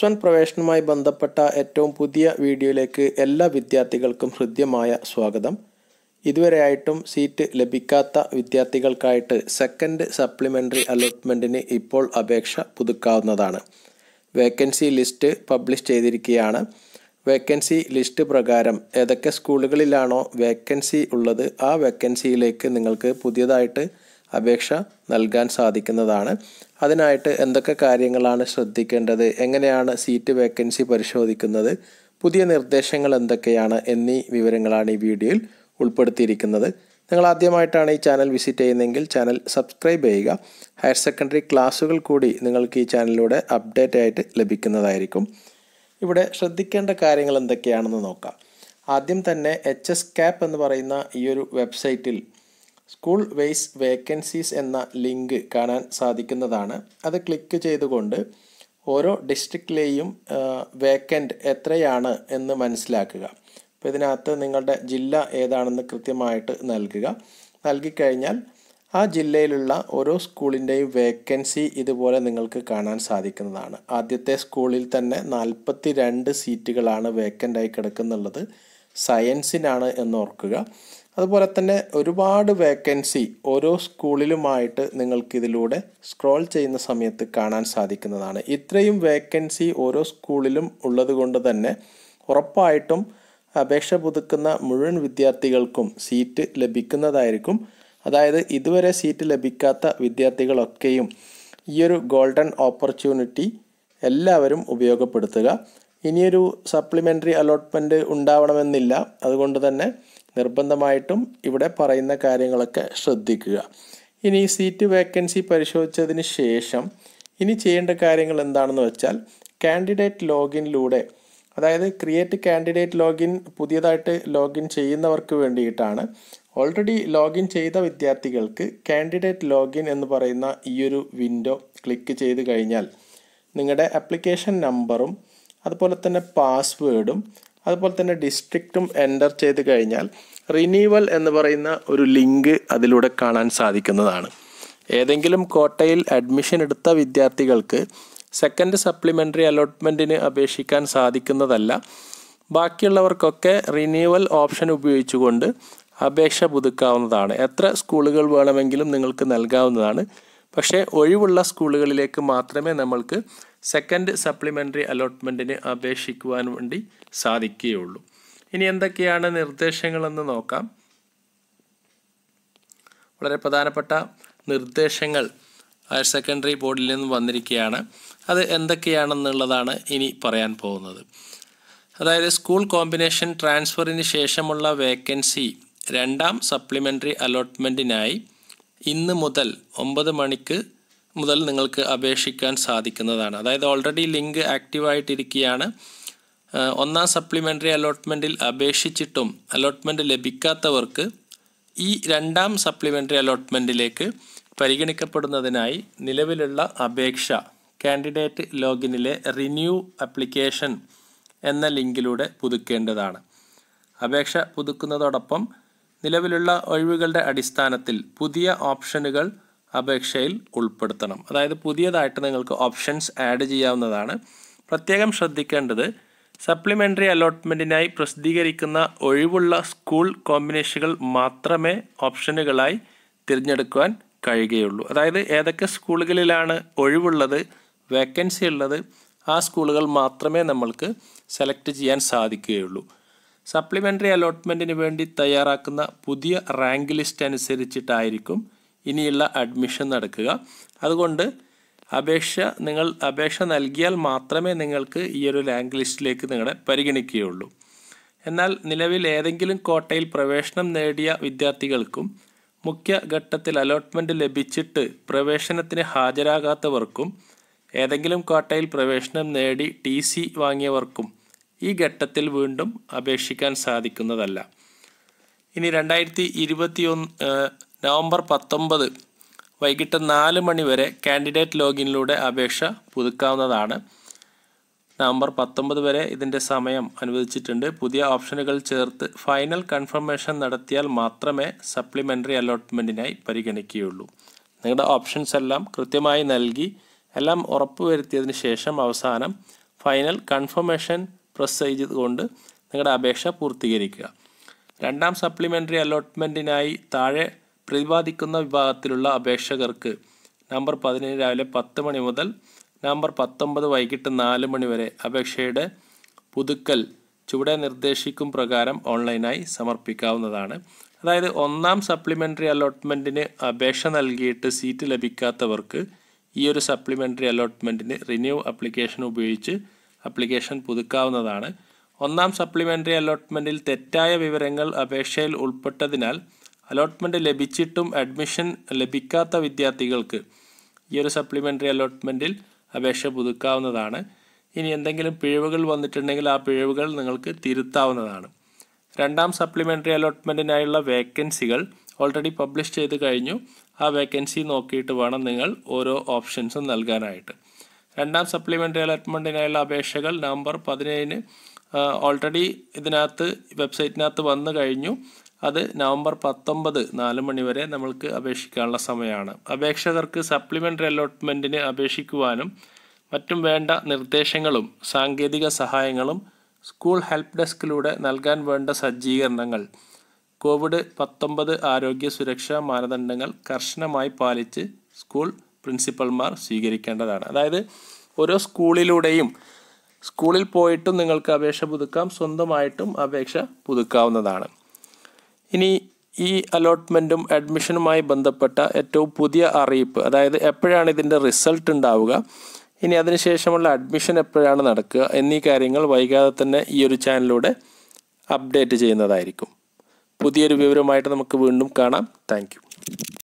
plus one പ്രവേശനവുമായി ബന്ധപ്പെട്ട ഏറ്റവും പുതിയ വീഡിയോയിലേക്ക് എല്ലാ വിദ്യാർത്ഥികൾക്കും ഹൃദ്യമായ സ്വാഗതം ഇതുവരെയായിട്ടും സീറ്റ് ലഭിക്കാത്ത വിദ്യാർത്ഥികൾക്കായിട്ട് സെക്കൻഡ് സപ്ലിമെൻ്ററി അലോട്ട്മെൻറ്റിന് ഇപ്പോൾ അപേക്ഷ പുതുക്കാവുന്നതാണ് വേക്കൻസി ലിസ്റ്റ് പബ്ലിഷ് ചെയ്തിരിക്കുകയാണ് വേക്കൻസി ലിസ്റ്റ് പ്രകാരം ഏതൊക്കെ സ്കൂളുകളിലാണോ വേക്കൻസി ഉള്ളത് ആ വേക്കൻസിയിലേക്ക് നിങ്ങൾക്ക് പുതിയതായിട്ട് അപേക്ഷ നൽകാൻ സാധിക്കുന്നതാണ് അതിനായിട്ട് എന്തൊക്കെ കാര്യങ്ങളാണ് ശ്രദ്ധിക്കേണ്ടത് എങ്ങനെയാണ് സീറ്റ് വേക്കൻസി പരിശോധിക്കുന്നത് പുതിയ നിർദ്ദേശങ്ങൾ എന്തൊക്കെയാണ് എന്നീ വിവരങ്ങളാണ് ഈ വീഡിയോയിൽ ഉൾപ്പെടുത്തിയിരിക്കുന്നത് നിങ്ങൾ ആദ്യമായിട്ടാണ് ഈ ചാനൽ വിസിറ്റ് ചെയ്യുന്നതെങ്കിൽ ചാനൽ സബ്സ്ക്രൈബ് ചെയ്യുക ഹയർ സെക്കൻഡറി ക്ലാസ്സുകൾ കൂടി നിങ്ങൾക്ക് ഈ ചാനലിലൂടെ അപ്ഡേറ്റ് ആയിട്ട് ലഭിക്കുന്നതായിരിക്കും ഇവിടെ ശ്രദ്ധിക്കേണ്ട കാര്യങ്ങൾ എന്തൊക്കെയാണെന്ന് നോക്കാം ആദ്യം തന്നെ എച്ച് എസ് ക്യാപ്പ് എന്ന് പറയുന്ന ഈ ഒരു വെബ്സൈറ്റിൽ സ്കൂൾ വെയ്സ് വേക്കൻസീസ് എന്ന ലിങ്ക് കാണാൻ സാധിക്കുന്നതാണ് അത് ക്ലിക്ക് ചെയ്തുകൊണ്ട് ഓരോ ഡിസ്ട്രിക്റ്റിലെയും വേക്കൻ്റ് എത്രയാണ് എന്ന് മനസ്സിലാക്കുക അപ്പോൾ ഇതിനകത്ത് നിങ്ങളുടെ ജില്ല ഏതാണെന്ന് കൃത്യമായിട്ട് നൽകുക നൽകിക്കഴിഞ്ഞാൽ ആ ജില്ലയിലുള്ള ഓരോ സ്കൂളിൻ്റെയും വേക്കൻസി ഇതുപോലെ നിങ്ങൾക്ക് കാണാൻ സാധിക്കുന്നതാണ് ആദ്യത്തെ സ്കൂളിൽ തന്നെ നാൽപ്പത്തി രണ്ട് സീറ്റുകളാണ് വേക്കൻ്റായി കിടക്കുന്നുള്ളത് സയൻസിനാണ് എന്നോർക്കുക അതുപോലെ തന്നെ ഒരുപാട് വേക്കൻസി ഓരോ സ്കൂളിലുമായിട്ട് നിങ്ങൾക്കിതിലൂടെ ഇതിലൂടെ സ്ക്രോൾ ചെയ്യുന്ന സമയത്ത് കാണാൻ സാധിക്കുന്നതാണ് ഇത്രയും വേക്കൻസി ഓരോ സ്കൂളിലും ഉള്ളതുകൊണ്ട് തന്നെ ഉറപ്പായിട്ടും അപേക്ഷ പുതുക്കുന്ന മുഴുവൻ വിദ്യാർത്ഥികൾക്കും സീറ്റ് ലഭിക്കുന്നതായിരിക്കും അതായത് ഇതുവരെ സീറ്റ് ലഭിക്കാത്ത വിദ്യാർത്ഥികളൊക്കെയും ഈ ഒരു ഗോൾഡൻ ഓപ്പർച്യൂണിറ്റി എല്ലാവരും ഉപയോഗപ്പെടുത്തുക ഇനിയൊരു സപ്ലിമെൻ്ററി അലോട്ട്മെൻറ്റ് ഉണ്ടാവണമെന്നില്ല അതുകൊണ്ട് തന്നെ നിർബന്ധമായിട്ടും ഇവിടെ പറയുന്ന കാര്യങ്ങളൊക്കെ ശ്രദ്ധിക്കുക ഇനി സീറ്റ് വേക്കൻസി പരിശോധിച്ചതിന് ശേഷം ഇനി ചെയ്യേണ്ട കാര്യങ്ങൾ എന്താണെന്ന് വെച്ചാൽ കാൻഡിഡേറ്റ് ലോഗിനിലൂടെ അതായത് ക്രിയേറ്റ് കാൻഡിഡേറ്റ് ലോഗിൻ പുതിയതായിട്ട് ലോഗിൻ ചെയ്യുന്നവർക്ക് വേണ്ടിയിട്ടാണ് ഓൾറെഡി ലോഗിൻ ചെയ്ത വിദ്യാർത്ഥികൾക്ക് കാൻഡിഡേറ്റ് ലോഗിൻ എന്ന് പറയുന്ന ഈയൊരു വിൻഡോ ക്ലിക്ക് ചെയ്ത് കഴിഞ്ഞാൽ നിങ്ങളുടെ ആപ്ലിക്കേഷൻ നമ്പറും അതുപോലെ തന്നെ പാസ്വേഡും അതുപോലെ തന്നെ ഡിസ്ട്രിക്റ്റും എൻ്റർ ചെയ്ത് കഴിഞ്ഞാൽ റിന്യൂവൽ എന്ന് പറയുന്ന ഒരു ലിങ്ക് അതിലൂടെ കാണാൻ സാധിക്കുന്നതാണ് ഏതെങ്കിലും കോട്ടയിൽ അഡ്മിഷൻ എടുത്ത വിദ്യാർത്ഥികൾക്ക് സെക്കൻഡ് സപ്ലിമെൻ്ററി അലോട്ട്മെൻറ്റിന് അപേക്ഷിക്കാൻ സാധിക്കുന്നതല്ല ബാക്കിയുള്ളവർക്കൊക്കെ റിന്യൂവൽ ഓപ്ഷൻ ഉപയോഗിച്ചുകൊണ്ട് അപേക്ഷ പുതുക്കാവുന്നതാണ് എത്ര സ്കൂളുകൾ വേണമെങ്കിലും നിങ്ങൾക്ക് നൽകാവുന്നതാണ് പക്ഷേ ഒഴിവുള്ള സ്കൂളുകളിലേക്ക് മാത്രമേ നമ്മൾക്ക് സെക്കൻഡ് സപ്ലിമെൻ്ററി അലോട്ട്മെൻറ്റിന് അപേക്ഷിക്കുവാൻ വേണ്ടി സാധിക്കുകയുള്ളൂ ഇനി എന്തൊക്കെയാണ് നിർദ്ദേശങ്ങളെന്ന് നോക്കാം വളരെ പ്രധാനപ്പെട്ട നിർദ്ദേശങ്ങൾ ഹയർ സെക്കൻഡറി ബോർഡിൽ നിന്ന് വന്നിരിക്കുകയാണ് അത് എന്തൊക്കെയാണെന്നുള്ളതാണ് ഇനി പറയാൻ പോകുന്നത് അതായത് സ്കൂൾ കോമ്പിനേഷൻ ട്രാൻസ്ഫറിന് ശേഷമുള്ള വേക്കൻസി രണ്ടാം സപ്ലിമെൻ്ററി അലോട്ട്മെൻറ്റിനായി ഇന്ന് മുതൽ ഒമ്പത് മണിക്ക് മുതൽ നിങ്ങൾക്ക് അപേക്ഷിക്കാൻ സാധിക്കുന്നതാണ് അതായത് ഓൾറെഡി ലിങ്ക് ആക്റ്റീവായിട്ടിരിക്കുകയാണ് ഒന്നാം സപ്ലിമെൻ്ററി അലോട്ട്മെൻറ്റിൽ അപേക്ഷിച്ചിട്ടും അലോട്ട്മെൻറ്റ് ലഭിക്കാത്തവർക്ക് ഈ രണ്ടാം സപ്ലിമെൻ്ററി അലോട്ട്മെൻറ്റിലേക്ക് പരിഗണിക്കപ്പെടുന്നതിനായി നിലവിലുള്ള അപേക്ഷ കാൻഡിഡേറ്റ് ലോഗിനിലെ റിന്യൂ അപ്ലിക്കേഷൻ എന്ന ലിങ്കിലൂടെ പുതുക്കേണ്ടതാണ് അപേക്ഷ പുതുക്കുന്നതോടൊപ്പം നിലവിലുള്ള ഒഴിവുകളുടെ അടിസ്ഥാനത്തിൽ പുതിയ ഓപ്ഷനുകൾ അപേക്ഷയിൽ ഉൾപ്പെടുത്തണം അതായത് പുതിയതായിട്ട് നിങ്ങൾക്ക് ഓപ്ഷൻസ് ആഡ് ചെയ്യാവുന്നതാണ് പ്രത്യേകം ശ്രദ്ധിക്കേണ്ടത് സപ്ലിമെൻ്ററി അലോട്ട്മെൻറ്റിനായി പ്രസിദ്ധീകരിക്കുന്ന ഒഴിവുള്ള സ്കൂൾ കോമ്പിനേഷനുകൾ മാത്രമേ ഓപ്ഷനുകളായി തിരഞ്ഞെടുക്കുവാൻ കഴിയുകയുള്ളൂ അതായത് ഏതൊക്കെ സ്കൂളുകളിലാണ് ഒഴിവുള്ളത് വേക്കൻസി ഉള്ളത് ആ സ്കൂളുകൾ മാത്രമേ നമ്മൾക്ക് സെലക്ട് ചെയ്യാൻ സാധിക്കുകയുള്ളൂ സപ്ലിമെൻ്ററി അലോട്ട്മെൻറ്റിന് വേണ്ടി തയ്യാറാക്കുന്ന പുതിയ റാങ്ക് ലിസ്റ്റ് അനുസരിച്ചിട്ടായിരിക്കും ഇനിയുള്ള അഡ്മിഷൻ നടക്കുക അതുകൊണ്ട് അപേക്ഷ നിങ്ങൾ അപേക്ഷ നൽകിയാൽ മാത്രമേ നിങ്ങൾക്ക് ഈ ഒരു റാങ്ക് ലിസ്റ്റിലേക്ക് നിങ്ങളെ പരിഗണിക്കുകയുള്ളൂ എന്നാൽ നിലവിൽ ഏതെങ്കിലും കോട്ടയിൽ പ്രവേശനം നേടിയ വിദ്യാർത്ഥികൾക്കും മുഖ്യ ഘട്ടത്തിൽ അലോട്ട്മെൻറ്റ് ലഭിച്ചിട്ട് പ്രവേശനത്തിന് ഹാജരാകാത്തവർക്കും ഏതെങ്കിലും കോട്ടയിൽ പ്രവേശനം നേടി ടി സി വാങ്ങിയവർക്കും ഈ ഘട്ടത്തിൽ വീണ്ടും അപേക്ഷിക്കാൻ സാധിക്കുന്നതല്ല ഇനി രണ്ടായിരത്തി ഇരുപത്തിയൊന്ന് നവംബർ പത്തൊമ്പത് വൈകിട്ട് നാല് മണി വരെ കാൻഡിഡേറ്റ് ലോഗിനിലൂടെ അപേക്ഷ പുതുക്കാവുന്നതാണ് നവംബർ പത്തൊമ്പത് വരെ ഇതിൻ്റെ സമയം അനുവദിച്ചിട്ടുണ്ട് പുതിയ ഓപ്ഷനുകൾ ചേർത്ത് ഫൈനൽ കൺഫർമേഷൻ നടത്തിയാൽ മാത്രമേ സപ്ലിമെൻ്ററി അലോട്ട്മെൻറ്റിനായി പരിഗണിക്കുകയുള്ളൂ നിങ്ങളുടെ ഓപ്ഷൻസ് എല്ലാം കൃത്യമായി നൽകി എല്ലാം ഉറപ്പുവരുത്തിയതിന് ശേഷം അവസാനം ഫൈനൽ കൺഫർമേഷൻ പ്രസ് ചെയ്തുകൊണ്ട് നിങ്ങളുടെ അപേക്ഷ പൂർത്തീകരിക്കുക രണ്ടാം സപ്ലിമെൻ്ററി അലോട്ട്മെൻറ്റിനായി താഴെ പ്രതിപാദിക്കുന്ന വിഭാഗത്തിലുള്ള അപേക്ഷകർക്ക് നമ്പർ പതിനേഴ് രാവിലെ പത്ത് മണി മുതൽ നവംബർ പത്തൊമ്പത് വൈകിട്ട് നാല് മണി വരെ അപേക്ഷയുടെ പുതുക്കൽ ചുവടെ നിർദ്ദേശിക്കും പ്രകാരം ഓൺലൈനായി സമർപ്പിക്കാവുന്നതാണ് അതായത് ഒന്നാം സപ്ലിമെൻ്ററി അലോട്ട്മെൻറ്റിന് അപേക്ഷ നൽകിയിട്ട് സീറ്റ് ലഭിക്കാത്തവർക്ക് ഈ ഒരു സപ്ലിമെൻ്ററി അലോട്ട്മെൻറ്റിന് റിന്യൂ ആപ്ലിക്കേഷൻ ഉപയോഗിച്ച് അപ്ലിക്കേഷൻ പുതുക്കാവുന്നതാണ് ഒന്നാം സപ്ലിമെൻ്ററി അലോട്ട്മെൻറ്റിൽ തെറ്റായ വിവരങ്ങൾ അപേക്ഷയിൽ ഉൾപ്പെട്ടതിനാൽ അലോട്ട്മെൻറ്റ് ലഭിച്ചിട്ടും അഡ്മിഷൻ ലഭിക്കാത്ത വിദ്യാർത്ഥികൾക്ക് ഈ ഒരു സപ്ലിമെൻ്ററി അലോട്ട്മെൻറ്റിൽ അപേക്ഷ പുതുക്കാവുന്നതാണ് ഇനി എന്തെങ്കിലും പിഴവുകൾ വന്നിട്ടുണ്ടെങ്കിൽ ആ പിഴവുകൾ നിങ്ങൾക്ക് തിരുത്താവുന്നതാണ് രണ്ടാം സപ്ലിമെൻ്ററി അലോട്ട്മെൻറ്റിനായുള്ള വേക്കൻസികൾ ഓൾറെഡി പബ്ലിഷ് ചെയ്ത് കഴിഞ്ഞു ആ വേക്കൻസി നോക്കിയിട്ട് വേണം നിങ്ങൾ ഓരോ ഓപ്ഷൻസും നൽകാനായിട്ട് രണ്ടാം സപ്ലിമെൻ്ററി അലോട്ട്മെൻറ്റിനായുള്ള അപേക്ഷകൾ നവംബർ പതിനേഴിന് ഓൾറെഡി ഇതിനകത്ത് വെബ്സൈറ്റിനകത്ത് വന്നു കഴിഞ്ഞു അത് നവംബർ പത്തൊമ്പത് നാല് മണി വരെ നമ്മൾക്ക് അപേക്ഷിക്കാനുള്ള സമയമാണ് അപേക്ഷകർക്ക് സപ്ലിമെൻ്ററി അലോട്ട്മെൻറ്റിന് അപേക്ഷിക്കുവാനും മറ്റും വേണ്ട നിർദ്ദേശങ്ങളും സാങ്കേതിക സഹായങ്ങളും സ്കൂൾ ഹെൽപ്പ് ഡെസ്കിലൂടെ നൽകാൻ വേണ്ട സജ്ജീകരണങ്ങൾ കോവിഡ് പത്തൊമ്പത് ആരോഗ്യ സുരക്ഷാ മാനദണ്ഡങ്ങൾ കർശനമായി പാലിച്ച് സ്കൂൾ പ്രിൻസിപ്പൽമാർ സ്വീകരിക്കേണ്ടതാണ് അതായത് ഓരോ സ്കൂളിലൂടെയും സ്കൂളിൽ പോയിട്ടും നിങ്ങൾക്ക് അപേക്ഷ പുതുക്കാം സ്വന്തമായിട്ടും അപേക്ഷ പുതുക്കാവുന്നതാണ് ഇനി ഈ അലോട്ട്മെൻറ്റും അഡ്മിഷനുമായി ബന്ധപ്പെട്ട ഏറ്റവും പുതിയ അറിയിപ്പ് അതായത് എപ്പോഴാണ് ഇതിൻ്റെ റിസൾട്ട് ഉണ്ടാവുക ഇനി അതിനുശേഷമുള്ള അഡ്മിഷൻ എപ്പോഴാണ് നടക്കുക എന്നീ കാര്യങ്ങൾ വൈകാതെ തന്നെ ഈ ഒരു ചാനലിലൂടെ അപ്ഡേറ്റ് ചെയ്യുന്നതായിരിക്കും പുതിയൊരു വിവരമായിട്ട് നമുക്ക് വീണ്ടും കാണാം താങ്ക്